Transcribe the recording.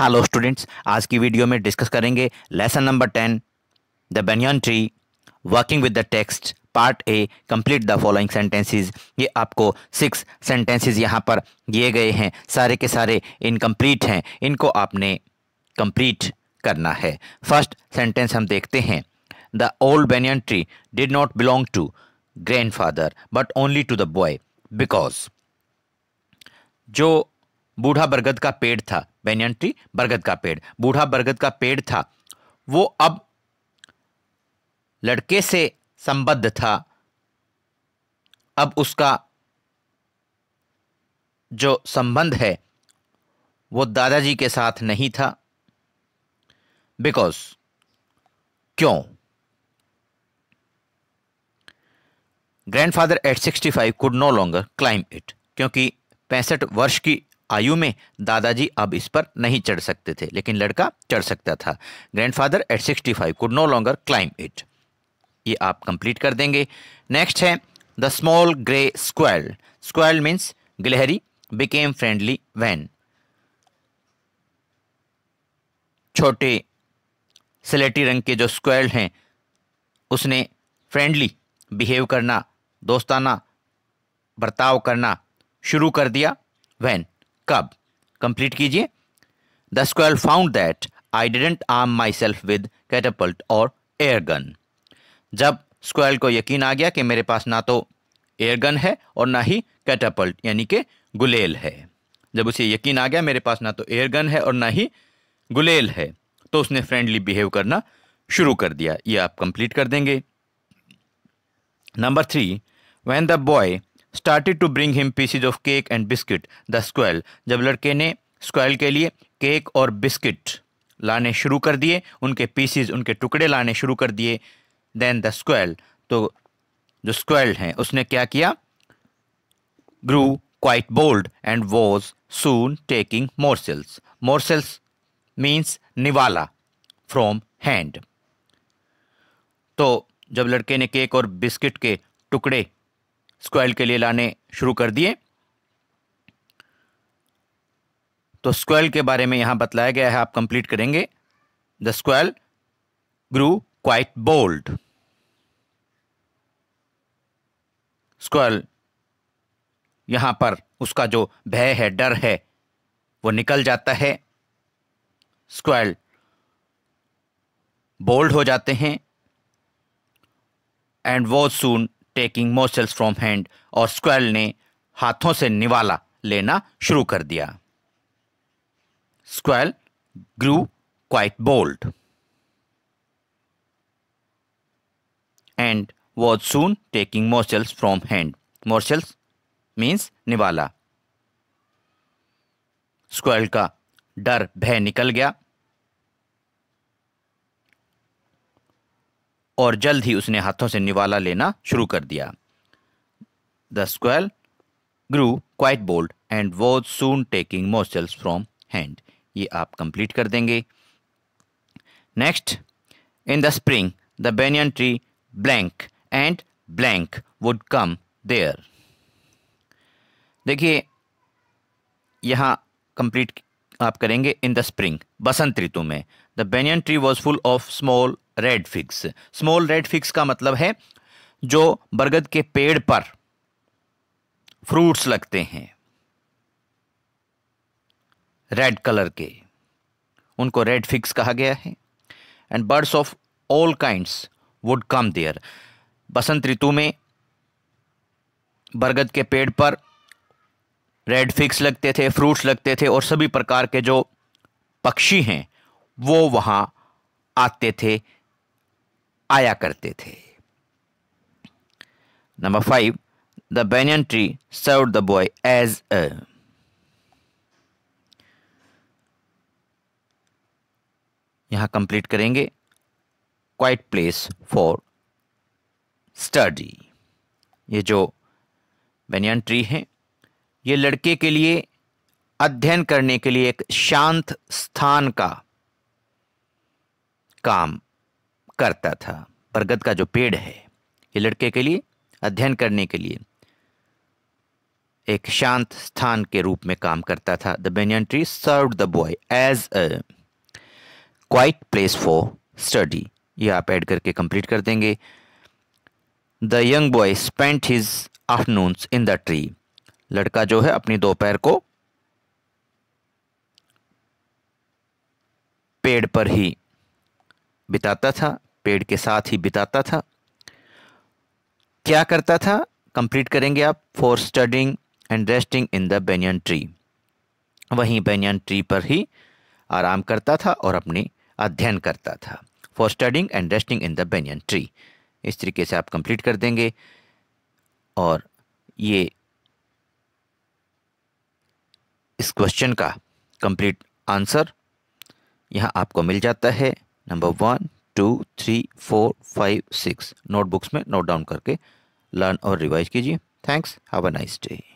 hello students आज की video में डिस्कस करेंगे lesson number ten the banyan tree working with the text part A complete the following sentences ये आपको six sentences यहाँ पर दिए गए हैं सारे के सारे इनकम्प्लीट हैं इनको आपने कंप्लीट करना है फर्स्ट सेंटेंस हम देखते हैं the old banyan tree did not belong to grandfather but only to the boy because जो बूढ़ा बरगद का पेड़ था बेनियन ट्री बरगद का पेड़ बूढ़ा बरगद का पेड़ था वो अब लड़के से संबद्ध था अब उसका जो संबंध है वो दादाजी के साथ नहीं था बिकॉज क्यों grandfather at sixty five could no longer climb it क्योंकि पैंसठ वर्ष की आयु में दादाजी अब इस पर नहीं चढ़ सकते थे लेकिन लड़का चढ़ सकता था grandfather at sixty five could no longer climb it ये आप कंप्लीट कर देंगे नेक्स्ट है the small grey squirrel squirrel means गिलहरी बिकेम फ्रेंडली वैन छोटे सिलेटी रंग के जो स्क्वेल हैं उसने फ्रेंडली बिहेव करना दोस्ताना बर्ताव करना शुरू कर दिया वैन कब कंप्लीट कीजिए the squirrel found that I didn't arm myself with catapult और एयर गन जब स्क्वेल को यकीन आ गया कि मेरे पास ना तो एयर गन है और ना ही कैटापल्ट यानी कि गुलेल है जब उसे यकीन आ गया मेरे पास ना तो एयर गन है और ना ही गुलेल है तो उसने फ्रेंडली बिहेव करना शुरू कर दिया ये आप कंप्लीट कर देंगे number three when the boy started to bring him pieces of cake and biscuit the squirrel जब लड़के ने स्क्वेल के लिए केक और बिस्किट लाने शुरू कर दिए उनके पीसीज उनके टुकड़े लाने शुरू कर दिए देन द स्क्वेल तो जो स्क्वेल हैं उसने क्या किया grew quite bold and was soon taking morsels morsels means निवाला फ्रॉम हैंड तो जब लड़के ने केक और बिस्किट के टुकड़े स्क्वायर के लिए लाने शुरू कर दिए तो स्क्वायर के बारे में यहां बतलाया गया है आप कंप्लीट करेंगे the squirrel grew quite bold squirrel यहां पर उसका जो भय है डर है वो निकल जाता है स्क्वायर बोल्ड हो जाते हैं एंड वो soon taking morsels from hand और स्क्वेल ने हाथों से निवाला लेना शुरू कर दिया squirrel grew quite bold and was soon taking morsels from hand morsels means निवाला स्क्वेल का डर भय निकल गया और जल्द ही उसने हाथों से निवाला लेना शुरू कर दिया the squirrel grew quite bold and was soon taking morsels from hand ये आप कंप्लीट कर देंगे next in the spring the banyan tree blank and blank would come there देखिए यहाँ कंप्लीट आप करेंगे इन द स्प्रिंग बसंत ऋतु में the banyan tree was full of small red figs small red figs का मतलब है जो बरगद के पेड़ पर फ्रूट्स लगते हैं रेड कलर के उनको रेड फिक्स कहा गया है and birds of all kinds would come there बसंत ऋतु में बरगद के पेड़ पर रेड फिक्स लगते थे फ्रूट्स लगते थे और सभी प्रकार के जो पक्षी हैं वो वहाँ आते थे आया करते थे number five the banyan tree serve the boy as a यहां कंप्लीट करेंगे क्वाइट प्लेस फॉर स्टडी ये जो बैनियन ट्री है ये लड़के के लिए अध्ययन करने के लिए एक शांत स्थान का काम करता था बरगद का जो पेड़ है ये लड़के के लिए अध्ययन करने के लिए एक शांत स्थान के रूप में काम करता था the banyan tree serve the boy as a quiet place for study ये आप ऐड करके कंप्लीट कर देंगे the young boy spent his afternoon in the tree लड़का जो है अपनी दोपहर को पेड़ पर ही बिताता था पेड़ के साथ ही बिताता था क्या करता था कंप्लीट करेंगे आप for studying and resting in the banyan tree वहीं बेनियन ट्री पर ही आराम करता था और अपनी अध्ययन करता था for studying and resting in the banyan tree इस तरीके से आप कंप्लीट कर देंगे और ये इस क्वेश्चन का कंप्लीट आंसर यहाँ आपको मिल जाता है number one two three four five six notebooks में नोट डाउन करके लर्न और रिवाइज कीजिए thanks have a nice day